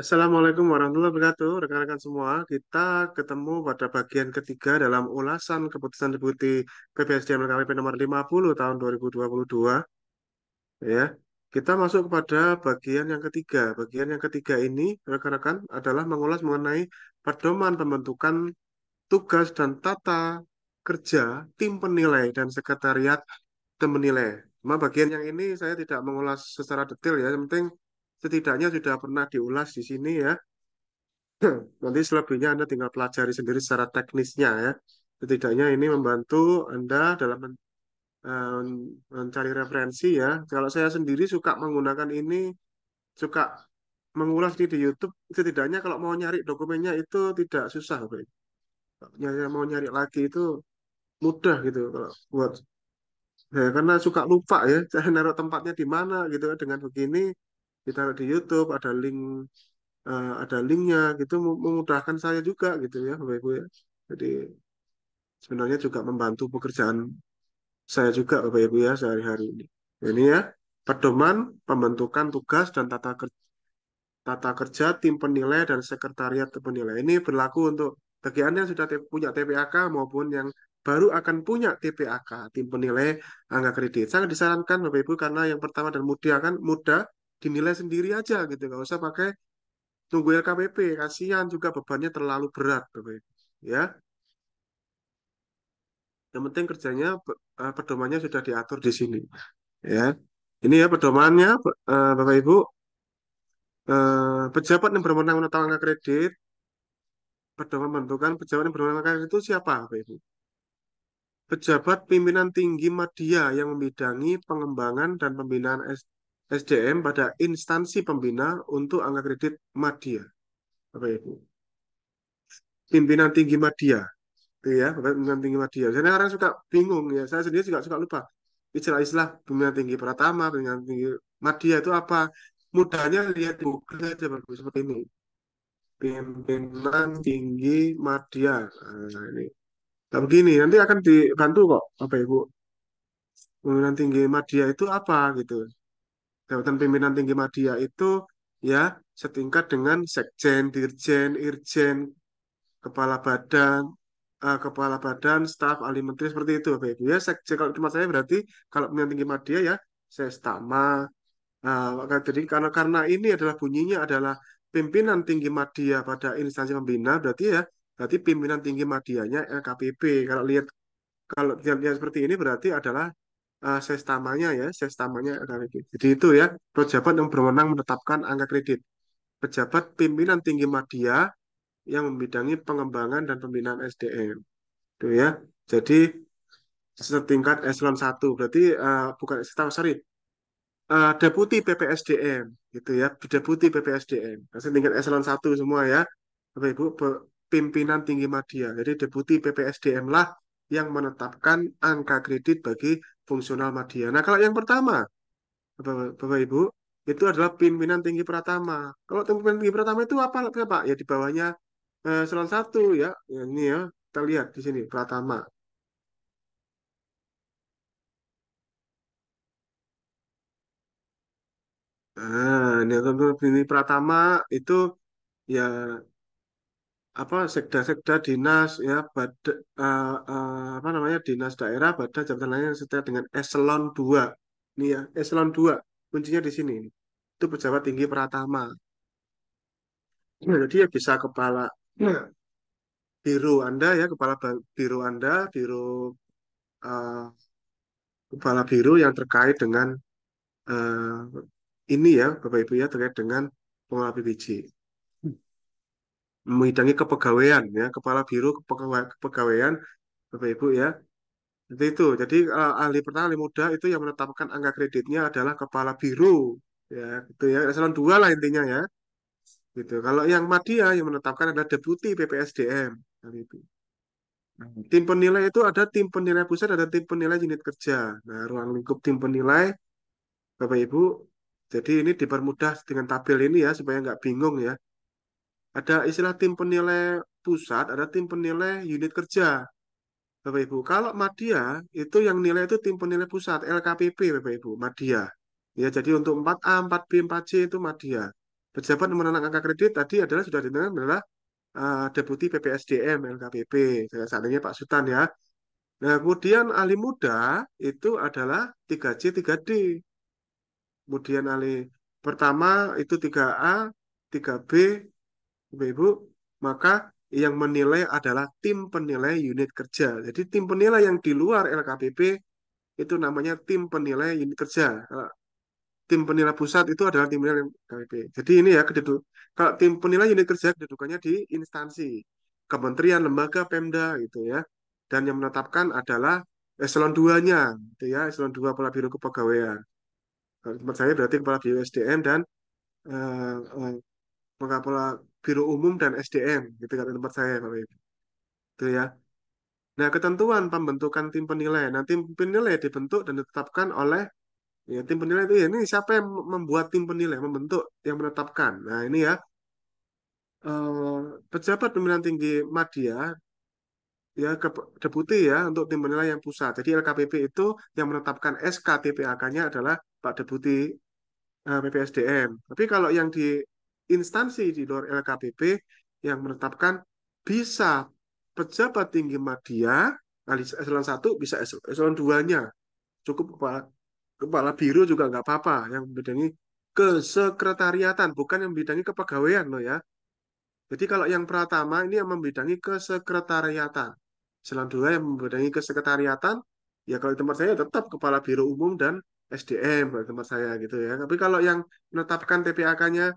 Assalamualaikum warahmatullahi wabarakatuh, rekan-rekan semua. Kita ketemu pada bagian ketiga dalam ulasan keputusan deputi PPSDM LKWP nomor 50 tahun 2022. Ya, kita masuk kepada bagian yang ketiga. Bagian yang ketiga ini, rekan-rekan, adalah mengulas mengenai pedoman pembentukan tugas dan tata kerja tim penilai dan sekretariat tim penilai. Cuma bagian yang ini saya tidak mengulas secara detail ya, yang penting setidaknya sudah pernah diulas di sini ya. Nanti selebihnya Anda tinggal pelajari sendiri secara teknisnya ya. Setidaknya ini membantu Anda dalam eh, mencari referensi ya. Kalau saya sendiri suka menggunakan ini, suka mengulas ini di YouTube, setidaknya kalau mau nyari dokumennya itu tidak susah. Kalau Mau nyari lagi itu mudah gitu kalau buat ya, karena suka lupa ya saya naruh tempatnya di mana gitu dengan begini ditaruh di YouTube ada link uh, ada linknya gitu memudahkan saya juga gitu ya bapak ibu ya jadi sebenarnya juga membantu pekerjaan saya juga bapak ibu ya sehari-hari ini ini ya pedoman pembentukan tugas dan tata kerja tata kerja tim penilai dan sekretariat penilai ini berlaku untuk bagian yang sudah punya TPAK maupun yang baru akan punya TPAK tim penilai angka kredit sangat disarankan bapak ibu karena yang pertama dan mudah kan mudah dinilai sendiri aja gitu nggak usah pakai tunggu LKPP kasihan juga bebannya terlalu berat bapak ibu ya yang penting kerjanya eh, pedomannya sudah diatur di sini ya ini ya pedomannya eh, bapak ibu eh, pejabat yang berwenang menetapkan angka kredit pedoman pembentukan pejabat yang berwenang kredit itu siapa bapak ibu pejabat pimpinan tinggi media yang membidangi pengembangan dan pembinaan SDM pada instansi pembina untuk angka kredit Madya. Bapak Ibu. Pimpinan tinggi Madya. iya, pimpinan tinggi Madya. Saya orang suka bingung ya. Saya sendiri juga suka lupa. Istilah-istilah pimpinan tinggi pertama, pimpinan tinggi Madya itu apa? Mudahnya lihat Google aja Bapak seperti ini. Pimpinan tinggi Madya. Nah, ini. Nah, begini, nanti akan dibantu kok, Bapak Ibu. Pimpinan tinggi Madya itu apa gitu Jabatan pimpinan tinggi media itu ya setingkat dengan sekjen, dirjen, irjen, kepala badan, uh, kepala badan, staf, ahli menteri seperti itu, Bapak Ibu ya. Sekjen kalau cuma saya berarti kalau pimpinan tinggi media ya saya stama. Uh, jadi karena karena ini adalah bunyinya adalah pimpinan tinggi media pada instansi pembina berarti ya berarti pimpinan tinggi Madianya LKPP. Kalau lihat kalau lihat, lihat seperti ini berarti adalah uh, sestamanya ya, sestamanya Jadi itu ya, pejabat yang berwenang menetapkan angka kredit. Pejabat pimpinan tinggi media yang membidangi pengembangan dan pembinaan SDM. Itu ya. Jadi setingkat eselon 1 berarti uh, bukan sorry uh, deputi PPSDM gitu ya deputi PPSDM setingkat eselon 1 semua ya Bapak Ibu pimpinan tinggi media jadi deputi PPSDM lah yang menetapkan angka kredit bagi fungsional media. Nah, kalau yang pertama, Bapak, Ibu, itu adalah pimpinan tinggi pertama. Kalau pimpinan tinggi pertama itu apa, Pak? Ya di bawahnya eh, selon satu ya. ya. Ini ya, kita lihat di sini pertama. Nah, ini pimpinan pertama itu ya apa sekda-sekda dinas ya bad, uh, eh, uh, eh, apa namanya dinas daerah badan jabatan lain yang setara dengan eselon 2 ini ya eselon 2 kuncinya di sini itu pejabat tinggi pratama nah, jadi ya bisa kepala biru anda ya kepala biru anda biru uh, kepala biru yang terkait dengan uh, ini ya bapak ibu ya terkait dengan pengelola PBJ menghidangi kepegawaian ya kepala biro kepegawaian Bapak Ibu ya seperti itu jadi uh, ahli pertama ahli muda itu yang menetapkan angka kreditnya adalah kepala biro ya itu ya eselon dua lah intinya ya gitu kalau yang Madia yang menetapkan adalah deputi PPSDM nah, Tim penilai itu ada tim penilai pusat, ada tim penilai unit kerja. Nah, ruang lingkup tim penilai, Bapak Ibu, jadi ini dipermudah dengan tabel ini ya, supaya nggak bingung ya. Ada istilah tim penilai pusat, ada tim penilai unit kerja. Bapak Ibu, kalau Madia itu yang nilai itu tim penilai pusat, LKPP Bapak Ibu, Madia. Ya, jadi untuk 4A, 4B, 4C itu Madia. Pejabat menenang angka kredit tadi adalah sudah ditentukan adalah uh, Deputi PPSDM LKPP, saat ini Pak Sutan ya. Nah, kemudian ahli muda itu adalah 3C, 3D. Kemudian ahli pertama itu 3A, 3B, Bapak ibu maka yang menilai adalah tim penilai unit kerja. Jadi tim penilai yang di luar LKPP itu namanya tim penilai unit kerja. Tim penilai pusat itu adalah tim penilai LKPP. Jadi ini ya keduduk. Kalau tim penilai unit kerja kedudukannya di instansi, kementerian, lembaga, pemda gitu ya. Dan yang menetapkan adalah eselon 2-nya, gitu ya, eselon 2 kepala biro kepegawaian. Kalau saya berarti kepala biro SDM dan eh, eh kepala Biro Umum dan SDM gitu kan tempat saya Bapak Ibu. Itu ya. Nah, ketentuan pembentukan tim penilai. Nah, tim penilai dibentuk dan ditetapkan oleh ya tim penilai itu ya ini siapa yang membuat tim penilai, membentuk, yang menetapkan. Nah, ini ya eh, pejabat pimpinan tinggi Madya ya ke, deputi ya untuk tim penilai yang pusat. Jadi LKPP itu yang menetapkan SK TPAK-nya adalah Pak Deputi eh, PPSDM. Tapi kalau yang di instansi di luar LKPP yang menetapkan bisa pejabat tinggi media nah, eselon satu bisa eselon 2-nya. Cukup kepala, kepala biru juga nggak apa-apa yang membidangi kesekretariatan, bukan yang membidangi kepegawaian lo ya. Jadi kalau yang pertama ini yang membidangi kesekretariatan. Eselon 2 yang membidangi kesekretariatan, ya kalau di tempat saya tetap kepala biro umum dan SDM tempat saya gitu ya. Tapi kalau yang menetapkan TPAK-nya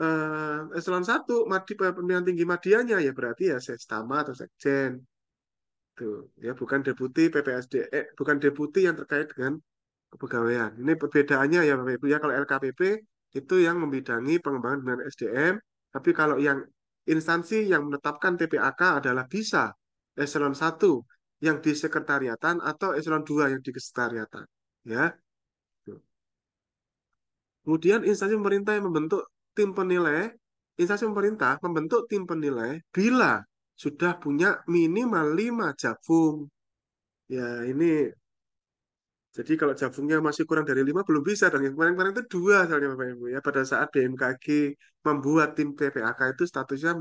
eh, eselon satu madi pemimpinan tinggi madianya ya berarti ya sestama atau sekjen. Tuh, ya bukan deputi PPSD eh, bukan deputi yang terkait dengan kepegawaian. Ini perbedaannya ya Bapak Ibu ya kalau LKPP itu yang membidangi pengembangan dengan SDM, tapi kalau yang instansi yang menetapkan TPAK adalah bisa eselon satu yang di sekretariatan atau eselon dua yang di sekretariatan, ya. Kemudian instansi pemerintah yang membentuk tim penilai, instansi pemerintah membentuk tim penilai bila sudah punya minimal 5 jabung. Ya, ini jadi kalau jabungnya masih kurang dari 5 belum bisa dan yang kemarin-kemarin itu dua soalnya Bapak Ibu ya pada saat BMKG membuat tim PPAK itu statusnya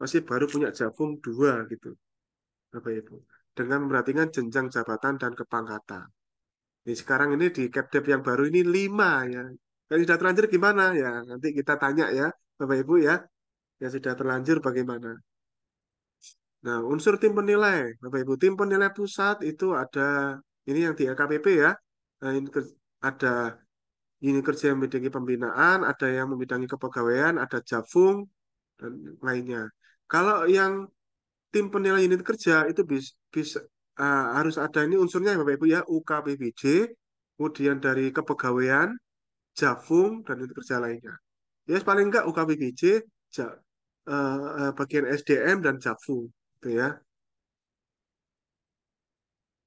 masih baru punya jabung dua gitu. Bapak Ibu dengan memperhatikan jenjang jabatan dan kepangkatan. Ini sekarang ini di Kepdep yang baru ini 5 ya. Kalau sudah terlanjur gimana ya? Nanti kita tanya ya, Bapak Ibu ya. Yang sudah terlanjur bagaimana? Nah, unsur tim penilai, Bapak Ibu, tim penilai pusat itu ada ini yang di LKPP ya. Nah, ini ada unit kerja yang membidangi pembinaan, ada yang membidangi kepegawaian, ada Jafung dan lainnya. Kalau yang tim penilai unit kerja itu bisa, bisa uh, eh, harus ada ini unsurnya ya Bapak Ibu ya UKPBJ, kemudian dari kepegawaian, Jafung, dan unit kerja lainnya. Ya, yes, paling enggak UKPBJ, ja, eh, eh bagian SDM, dan Jafung. Gitu ya.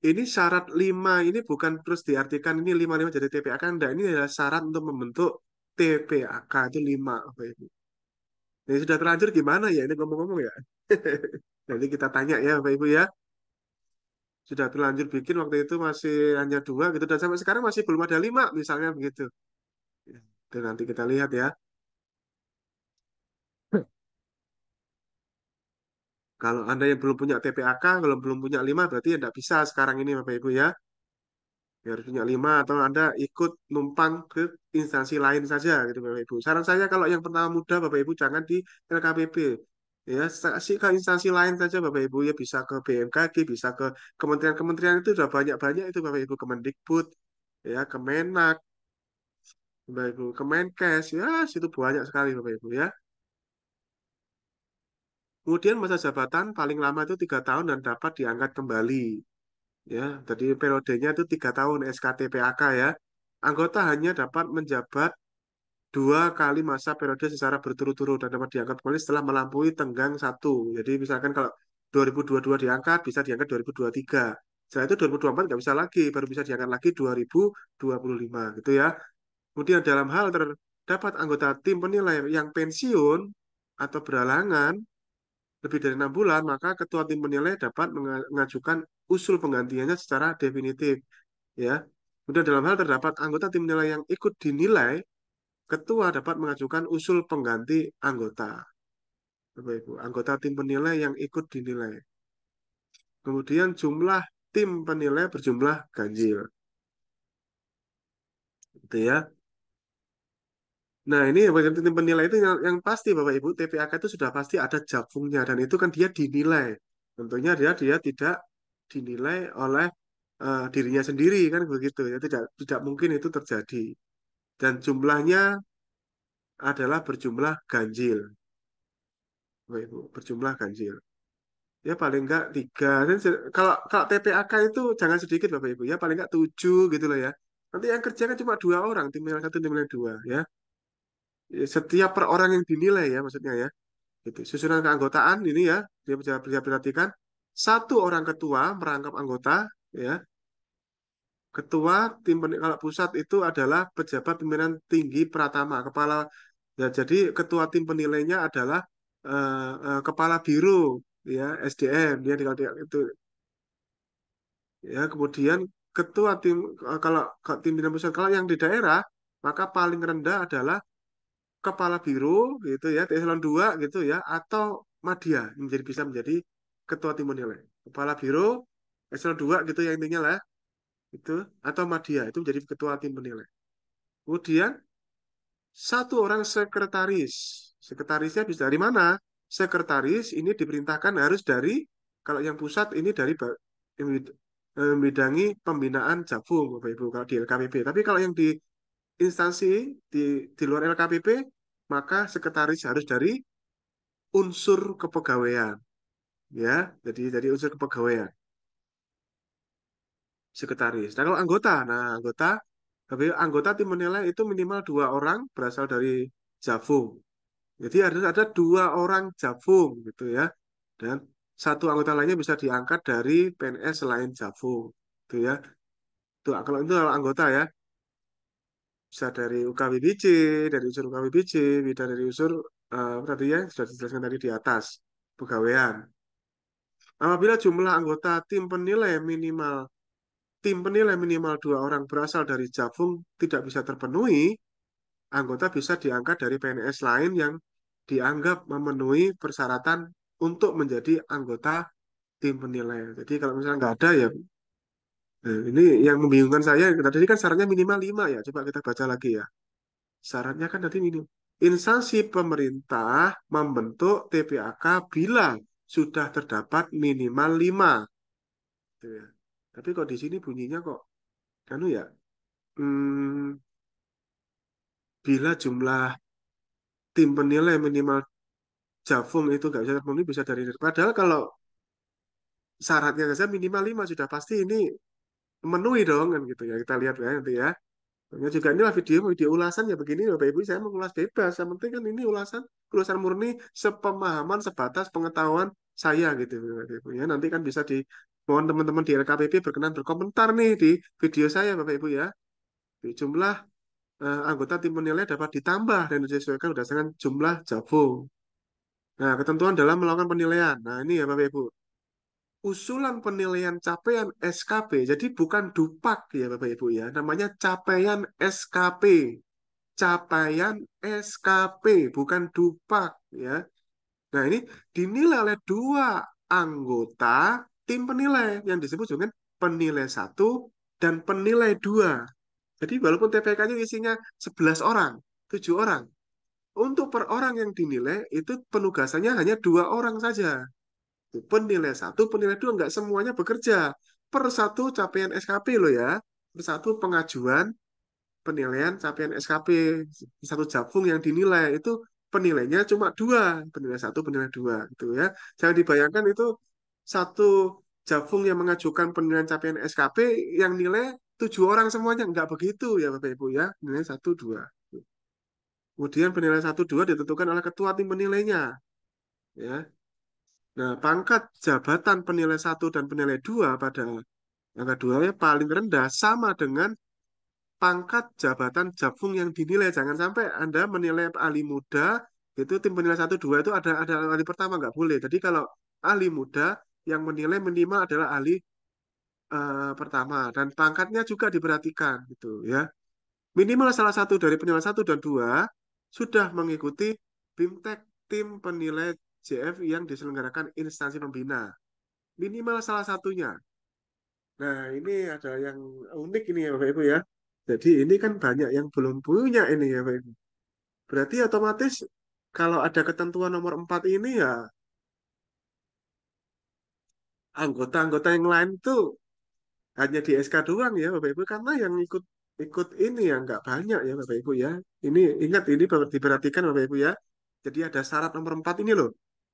Ini syarat lima ini bukan terus diartikan ini lima lima jadi TPAK, enggak. Ini adalah syarat untuk membentuk TPAK, itu 5. apa Ibu. Ini sudah terlanjur gimana ya? Ini ngomong-ngomong ya. Nanti kita tanya ya Bapak Ibu ya sudah terlanjur bikin waktu itu masih hanya dua gitu dan sampai sekarang masih belum ada lima misalnya begitu Oke, nanti kita lihat ya. Kalau Anda yang belum punya TPAK, kalau belum punya 5, berarti tidak bisa sekarang ini Bapak-Ibu ya. ya. Harus punya 5, atau Anda ikut numpang ke instansi lain saja gitu Bapak-Ibu. Saran saya kalau yang pertama muda Bapak-Ibu jangan di LKPP. Ya, kasih ke instansi lain saja Bapak-Ibu ya bisa ke BMKG, bisa ke kementerian-kementerian itu sudah banyak-banyak itu Bapak-Ibu Kemendikbud, ya Kemenak, Bapak Ibu. Kemenkes, ya situ banyak sekali Bapak Ibu ya. Kemudian masa jabatan paling lama itu tiga tahun dan dapat diangkat kembali. Ya, tadi periodenya itu tiga tahun SKT SKTPAK ya. Anggota hanya dapat menjabat dua kali masa periode secara berturut-turut dan dapat diangkat kembali setelah melampaui tenggang satu. Jadi misalkan kalau 2022 diangkat, bisa diangkat 2023. Setelah itu 2024 nggak bisa lagi, baru bisa diangkat lagi 2025 gitu ya. Kemudian dalam hal terdapat anggota tim penilai yang pensiun atau beralangan lebih dari enam bulan, maka ketua tim penilai dapat mengajukan usul penggantiannya secara definitif. Ya, kemudian dalam hal terdapat anggota tim penilai yang ikut dinilai, ketua dapat mengajukan usul pengganti anggota. Bapak Ibu, anggota tim penilai yang ikut dinilai. Kemudian jumlah tim penilai berjumlah ganjil. Gitu ya. Nah, ini tim penilai itu yang, yang pasti Bapak Ibu, TPAK itu sudah pasti ada jabungnya dan itu kan dia dinilai. Tentunya dia dia tidak dinilai oleh uh, dirinya sendiri kan begitu ya, tidak tidak mungkin itu terjadi. Dan jumlahnya adalah berjumlah ganjil. Bapak Ibu, berjumlah ganjil. Ya paling enggak tiga. Kalau kalau TPAK itu jangan sedikit Bapak Ibu ya, paling enggak tujuh gitu loh ya. Nanti yang kerja kan cuma dua orang, tim yang satu, tim yang dua ya Iya, setiap per orang yang dinilai ya maksudnya ya itu susunan keanggotaan ini ya dia bisa perhatikan satu orang ketua merangkap anggota ya ketua tim kalau pusat itu adalah pejabat pimpinan tinggi pratama kepala ya jadi ketua tim penilainya adalah uh, uh, kepala biro ya SDM dia tinggal itu ya kemudian ketua tim kalau tim pimpinan pusat kalau yang di daerah maka paling rendah adalah kepala biro gitu ya eselon 2 gitu ya atau media menjadi bisa menjadi ketua timun nilai kepala biro eselon 2 gitu ya intinya lah itu atau media itu menjadi ketua tim penilai kemudian satu orang sekretaris sekretarisnya bisa dari mana sekretaris ini diperintahkan harus dari kalau yang pusat ini dari bidangi eh, pembinaan jabung bapak ibu kalau di LKPP tapi kalau yang di instansi di di luar LKPP maka sekretaris harus dari unsur kepegawaian ya jadi dari unsur kepegawaian sekretaris nah kalau anggota nah anggota tapi anggota tim menilai itu minimal dua orang berasal dari Javung jadi harus ada dua orang Javung gitu ya dan satu anggota lainnya bisa diangkat dari PNS selain Javung itu ya tuh kalau itu anggota ya bisa dari UKWBC, dari unsur UKWBC, bisa dari unsur uh, eh, tadi ya sudah dijelaskan tadi di atas pegawaian. Apabila jumlah anggota tim penilai minimal tim penilai minimal dua orang berasal dari Jafung tidak bisa terpenuhi, anggota bisa diangkat dari PNS lain yang dianggap memenuhi persyaratan untuk menjadi anggota tim penilai. Jadi kalau misalnya nggak ada ya Nah, ini yang membingungkan saya, tadi kan syaratnya minimal 5 ya. Coba kita baca lagi ya. Syaratnya kan tadi minimal. Instansi pemerintah membentuk TPAK bila sudah terdapat minimal 5. Gitu ya. Tapi kok di sini bunyinya kok kanu ya? Hmm, bila jumlah tim penilai minimal Jafung itu nggak bisa terpenuhi bisa dari padahal kalau syaratnya saja minimal 5 sudah pasti ini memenuhi dong kan gitu ya kita lihat ya nanti ya Tentunya juga inilah video video ulasan ya begini Bapak Ibu saya mengulas bebas yang penting kan ini ulasan ulasan murni sepemahaman sebatas pengetahuan saya gitu Bapak Ibu ya nanti kan bisa di mohon teman-teman di LKPP berkenan berkomentar nih di video saya Bapak Ibu ya di jumlah eh, anggota tim penilai dapat ditambah dan disesuaikan berdasarkan jumlah jabung. nah ketentuan dalam melakukan penilaian nah ini ya Bapak Ibu usulan penilaian capaian SKP. Jadi bukan dupak ya Bapak Ibu ya, namanya capaian SKP. Capaian SKP bukan dupak ya. Nah, ini dinilai oleh dua anggota tim penilai yang disebut dengan penilai satu dan penilai dua. Jadi walaupun TPK-nya isinya 11 orang, 7 orang. Untuk per orang yang dinilai itu penugasannya hanya dua orang saja penilai satu, penilai dua nggak semuanya bekerja. Per satu capaian SKP lo ya. Per satu pengajuan penilaian capaian SKP satu jabung yang dinilai itu penilainya cuma dua penilai satu penilai dua gitu ya jangan dibayangkan itu satu jabung yang mengajukan penilaian capaian SKP yang nilai tujuh orang semuanya nggak begitu ya bapak ibu ya nilai satu dua kemudian penilaian satu dua ditentukan oleh ketua tim penilainya ya Nah, pangkat jabatan penilai 1 dan penilai 2 pada angka 2 ya paling rendah sama dengan pangkat jabatan jabung yang dinilai. Jangan sampai Anda menilai ahli muda itu tim penilai 1 2 itu ada ada ahli pertama nggak boleh. Jadi kalau ahli muda yang menilai minimal adalah ahli uh, pertama dan pangkatnya juga diperhatikan gitu ya. Minimal salah satu dari penilai 1 dan 2 sudah mengikuti BIMTEK tim penilai JF yang diselenggarakan instansi pembina. Minimal salah satunya. Nah, ini ada yang unik ini ya Bapak Ibu ya. Jadi ini kan banyak yang belum punya ini ya Bapak Ibu. Berarti otomatis kalau ada ketentuan nomor 4 ini ya anggota-anggota yang lain itu hanya di SK doang ya Bapak Ibu karena yang ikut ikut ini ya nggak banyak ya Bapak Ibu ya. Ini ingat ini diperhatikan Bapak Ibu ya. Jadi ada syarat nomor 4 ini loh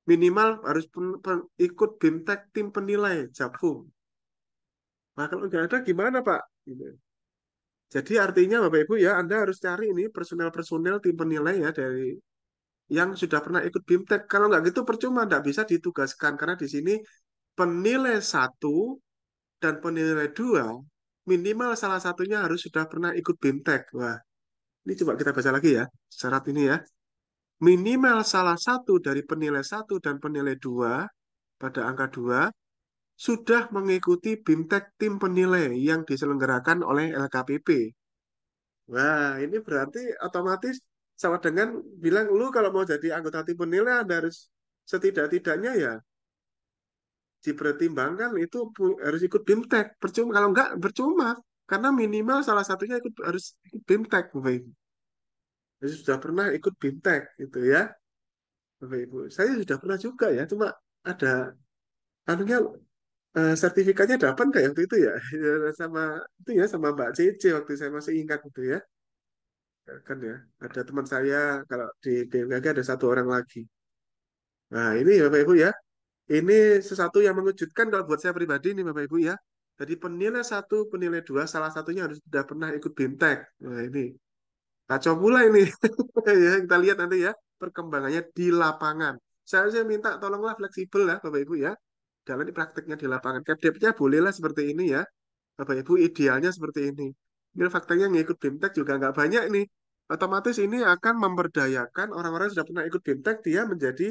minimal harus pen, pen, ikut bimtek tim penilai Japfum. Nah kalau nggak ada gimana Pak? Gitu. Jadi artinya Bapak Ibu ya Anda harus cari ini personel-personel tim penilai ya dari yang sudah pernah ikut bimtek. Kalau nggak gitu percuma nggak bisa ditugaskan karena di sini penilai satu dan penilai dua minimal salah satunya harus sudah pernah ikut bimtek. Wah ini coba kita baca lagi ya syarat ini ya minimal salah satu dari penilai satu dan penilai dua pada angka dua sudah mengikuti BIMTEK tim penilai yang diselenggarakan oleh LKPP. Wah, ini berarti otomatis sama dengan bilang lu kalau mau jadi anggota tim penilai Anda harus setidak-tidaknya ya dipertimbangkan itu harus ikut BIMTEK. Percuma kalau enggak percuma karena minimal salah satunya ikut harus ikut BIMTEK, Bapak saya sudah pernah ikut bimtek gitu ya, Bapak Ibu. Saya sudah pernah juga ya, cuma ada anunya eh, sertifikatnya dapat kayak waktu itu ya? ya sama itu ya sama Mbak Cece waktu saya masih ingat gitu ya. ya kan ya ada teman saya kalau di BMKG ada satu orang lagi nah ini ya, Bapak Ibu ya ini sesuatu yang mengejutkan kalau buat saya pribadi ini Bapak Ibu ya. Jadi penilai satu, penilai dua, salah satunya harus sudah pernah ikut bintek. Nah ini kacau pula ini. ya, kita lihat nanti ya perkembangannya di lapangan. Saya saya minta tolonglah fleksibel lah Bapak Ibu ya. Dalam prakteknya di lapangan. Kedepnya bolehlah seperti ini ya. Bapak Ibu idealnya seperti ini. Ini faktanya ngikut BIMTEK juga nggak banyak nih. Otomatis ini akan memberdayakan orang-orang yang sudah pernah ikut BIMTEK, dia menjadi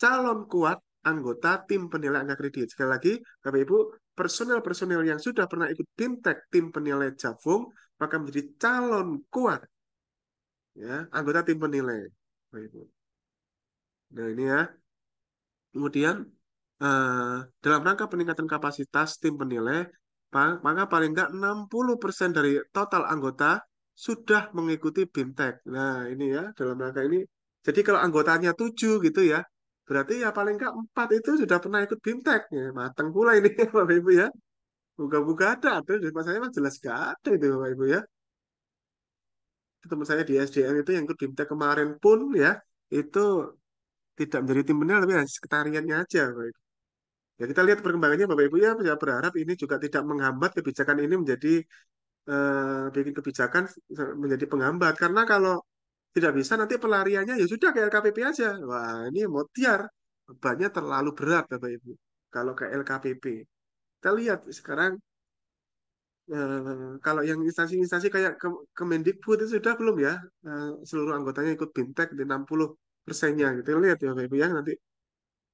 calon kuat anggota tim penilai angka kredit. Sekali lagi, Bapak Ibu, personel-personel yang sudah pernah ikut BIMTEK, tim penilai jafung maka menjadi calon kuat ya anggota tim penilai Bapak Ibu. Nah ini ya. Kemudian eh, dalam rangka peningkatan kapasitas tim penilai, maka paling nggak 60% dari total anggota sudah mengikuti BIMTEK. Nah ini ya dalam rangka ini. Jadi kalau anggotanya 7 gitu ya, berarti ya paling nggak empat itu sudah pernah ikut BIMTEK. Ya, mateng pula ini Bapak Ibu ya. Buka-buka ada, tapi Di saya jelas nggak ada itu Bapak Ibu ya teman saya di SDM itu yang ikut BIMTEK kemarin pun ya itu tidak menjadi tim benar tapi hanya sekretariannya aja Pak Ibu. Ya kita lihat perkembangannya Bapak Ibu ya saya berharap ini juga tidak menghambat kebijakan ini menjadi eh, bikin kebijakan menjadi penghambat karena kalau tidak bisa nanti pelariannya ya sudah ke LKPP aja. Wah, ini mau tiar bebannya terlalu berat Bapak Ibu kalau ke LKPP. Kita lihat sekarang Eh, kalau yang instansi-instansi kayak ke Kemendikbud itu sudah belum ya eh, seluruh anggotanya ikut Bintek di 60 persennya gitu lihat ya Bapak ya nanti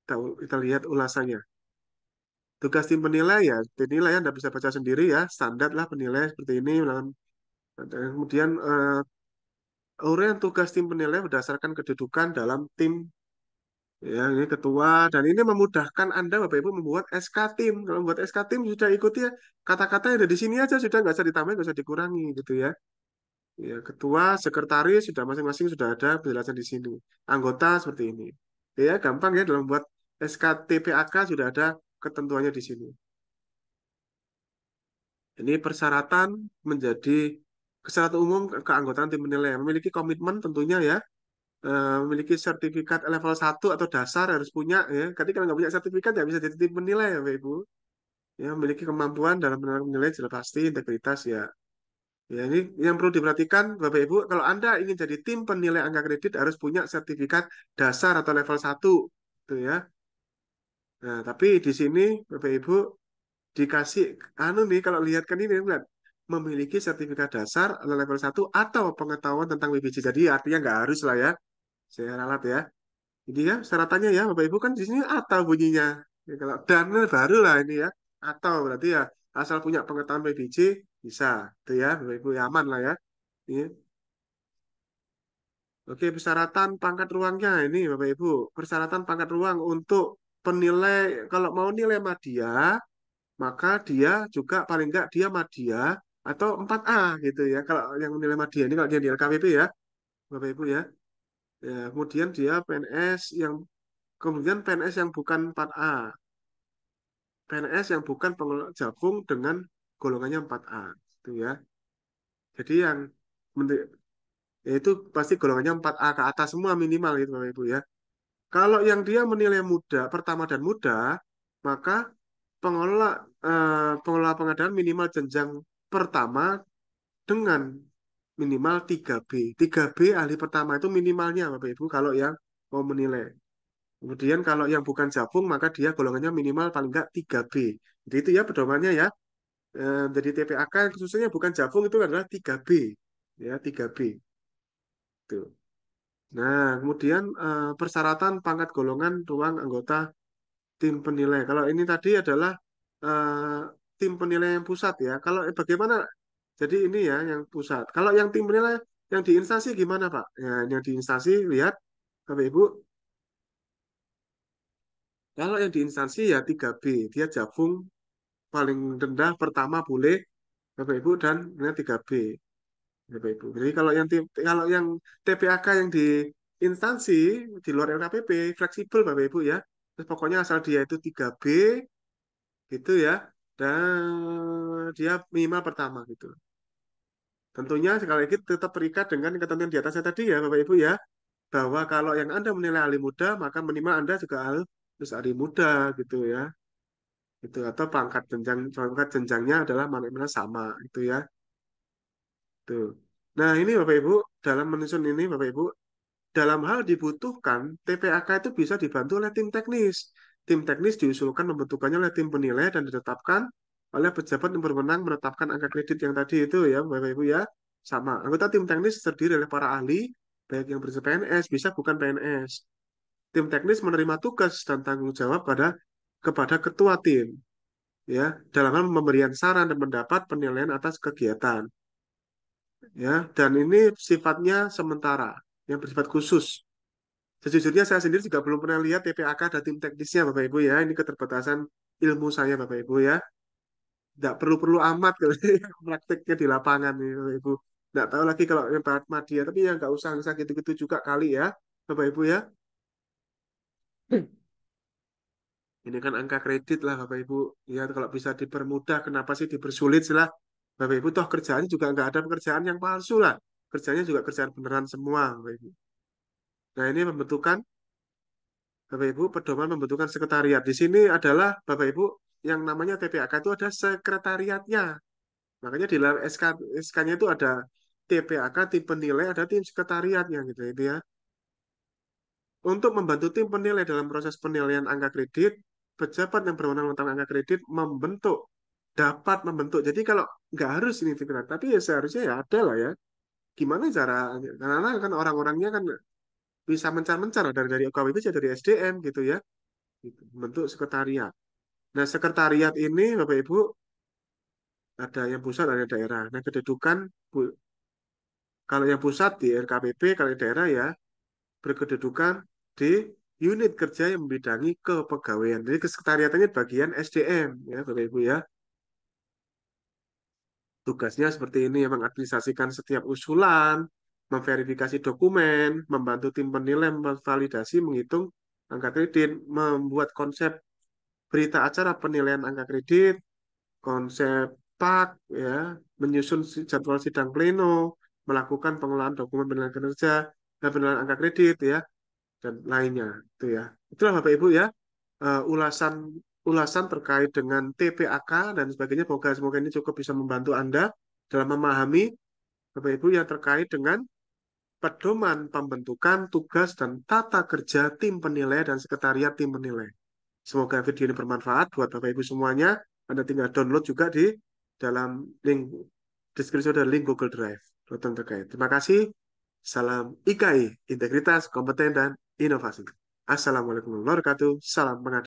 kita, kita lihat ulasannya tugas tim penilai ya penilai Anda ya, bisa baca sendiri ya standar lah penilai seperti ini kemudian uh, tugas tim penilai berdasarkan kedudukan dalam tim Ya, ini ketua dan ini memudahkan Anda Bapak Ibu membuat SK tim. Kalau membuat SK tim sudah ikuti ya kata-kata yang ada di sini aja sudah nggak usah ditambah, nggak usah dikurangi gitu ya. Ya, ketua, sekretaris sudah masing-masing sudah ada penjelasan di sini. Anggota seperti ini. Ya, gampang ya dalam membuat SK TPAK sudah ada ketentuannya di sini. Ini persyaratan menjadi kesehatan umum keanggotaan tim penilai memiliki komitmen tentunya ya Eh, memiliki sertifikat level 1 atau dasar harus punya ya. Ketika nggak punya sertifikat ya bisa jadi tim penilai ya Bapak Ibu. Ya memiliki kemampuan dalam menilai sudah pasti integritas ya. Ya ini yang perlu diperhatikan Bapak Ibu kalau Anda ingin jadi tim penilai angka kredit harus punya sertifikat dasar atau level 1 itu ya. Nah, tapi di sini Bapak Ibu dikasih anu nih kalau lihat kan ini lihat memiliki sertifikat dasar level 1 atau pengetahuan tentang BBC Jadi artinya nggak harus lah ya saya ralat ya. Jadi ya syaratannya ya Bapak Ibu kan di sini atau bunyinya. Ya, kalau dan baru lah ini ya. Atau berarti ya asal punya pengetahuan PBJ bisa. Itu ya Bapak Ibu ya, aman lah ya. Ini. Oke, persyaratan pangkat ruangnya ini Bapak Ibu. Persyaratan pangkat ruang untuk penilai kalau mau nilai media maka dia juga paling enggak dia media atau 4A gitu ya. Kalau yang nilai media ini kalau dia di LKPP ya. Bapak Ibu ya. Ya, kemudian dia PNS yang kemudian PNS yang bukan 4A. PNS yang bukan pengelola jabung dengan golongannya 4A, itu ya. Jadi yang ya itu pasti golongannya 4A ke atas semua minimal itu Bapak Ibu ya. Kalau yang dia menilai muda, pertama dan muda, maka pengelola eh, pengelola pengadaan minimal jenjang pertama dengan minimal 3B. 3B ahli pertama itu minimalnya Bapak Ibu kalau yang mau menilai. Kemudian kalau yang bukan jafung maka dia golongannya minimal paling enggak 3B. Jadi itu ya pedomannya ya. E, jadi TPAK khususnya bukan jafung itu adalah 3B. Ya, 3B. Itu. Nah, kemudian e, persyaratan pangkat golongan ruang anggota tim penilai. Kalau ini tadi adalah e, tim penilaian pusat ya. Kalau bagaimana jadi ini ya yang pusat. Kalau yang tim penilai yang di instansi gimana Pak? Ya, yang di instansi lihat Bapak Ibu. Kalau yang di instansi ya 3B, dia jabung paling rendah pertama boleh Bapak Ibu dan ini 3B. Bapak Ibu. Jadi kalau yang kalau yang TPAK yang di instansi di luar LKPP fleksibel Bapak Ibu ya. Terus pokoknya asal dia itu 3B gitu ya dan dia minimal pertama gitu. Tentunya sekali lagi tetap terikat dengan ketentuan di atasnya tadi ya Bapak Ibu ya, bahwa kalau yang Anda menilai ahli muda, maka minimal Anda juga harus ahli muda gitu ya. Itu atau pangkat jenjang pangkat jenjangnya adalah mana sama gitu ya. Tuh. Gitu. Nah, ini Bapak Ibu, dalam menyusun ini Bapak Ibu, dalam hal dibutuhkan TPAK itu bisa dibantu oleh tim teknis tim teknis diusulkan pembentukannya oleh tim penilai dan ditetapkan oleh pejabat yang berwenang menetapkan angka kredit yang tadi itu ya Bapak Ibu ya. Sama, anggota tim teknis terdiri oleh para ahli, baik yang berisi PNS, bisa bukan PNS. Tim teknis menerima tugas dan tanggung jawab pada kepada ketua tim ya dalam hal saran dan mendapat penilaian atas kegiatan ya dan ini sifatnya sementara yang bersifat khusus Sejujurnya saya sendiri juga belum pernah lihat TPAK dan tim teknisnya Bapak Ibu ya. Ini keterbatasan ilmu saya Bapak Ibu ya. Tidak perlu-perlu amat kalau praktiknya di lapangan nih Bapak Ibu. Tidak tahu lagi kalau yang media, tapi yang nggak usah nggak gitu-gitu juga kali ya Bapak Ibu ya. Ini kan angka kredit lah Bapak Ibu. Ya kalau bisa dipermudah, kenapa sih dipersulit lah Bapak Ibu toh kerjaannya juga nggak ada pekerjaan yang palsu lah. Kerjanya juga kerjaan beneran semua Bapak Ibu. Nah, ini pembentukan Bapak Ibu pedoman pembentukan sekretariat. Di sini adalah Bapak Ibu yang namanya TPAK itu ada sekretariatnya. Makanya di dalam SK, SK-nya itu ada TPAK, tim penilai, ada tim sekretariatnya gitu ya, ya. Untuk membantu tim penilai dalam proses penilaian angka kredit, pejabat yang berwenang tentang angka kredit membentuk dapat membentuk. Jadi kalau nggak harus ini tapi ya seharusnya ya ada lah ya. Gimana cara karena kan orang-orangnya kan bisa mencar-mencar dari dari bisa dari SDM gitu ya gitu, bentuk sekretariat. Nah sekretariat ini Bapak Ibu ada yang pusat ada yang daerah. Nah kedudukan bu, kalau yang pusat di RKPP kalau yang daerah ya berkedudukan di unit kerja yang membidangi kepegawaian. Jadi kesekretariatannya bagian SDM ya Bapak Ibu ya. Tugasnya seperti ini ya mengadministrasikan setiap usulan, memverifikasi dokumen, membantu tim penilai memvalidasi, menghitung angka kredit, membuat konsep berita acara penilaian angka kredit, konsep pak ya, menyusun jadwal sidang pleno, melakukan pengelolaan dokumen penilaian kinerja, dan eh, penilaian angka kredit ya, dan lainnya itu ya. Itulah Bapak Ibu ya eh, ulasan ulasan terkait dengan TPAK dan sebagainya. Semoga semoga ini cukup bisa membantu Anda dalam memahami Bapak Ibu yang terkait dengan pedoman pembentukan tugas dan tata kerja tim penilai dan sekretariat tim penilai. Semoga video ini bermanfaat buat Bapak Ibu semuanya. Anda tinggal download juga di dalam link deskripsi dan link Google Drive tentang terkait. Terima kasih. Salam IKI, integritas, kompeten, dan inovasi. Assalamualaikum warahmatullahi wabarakatuh. Salam pengabdian.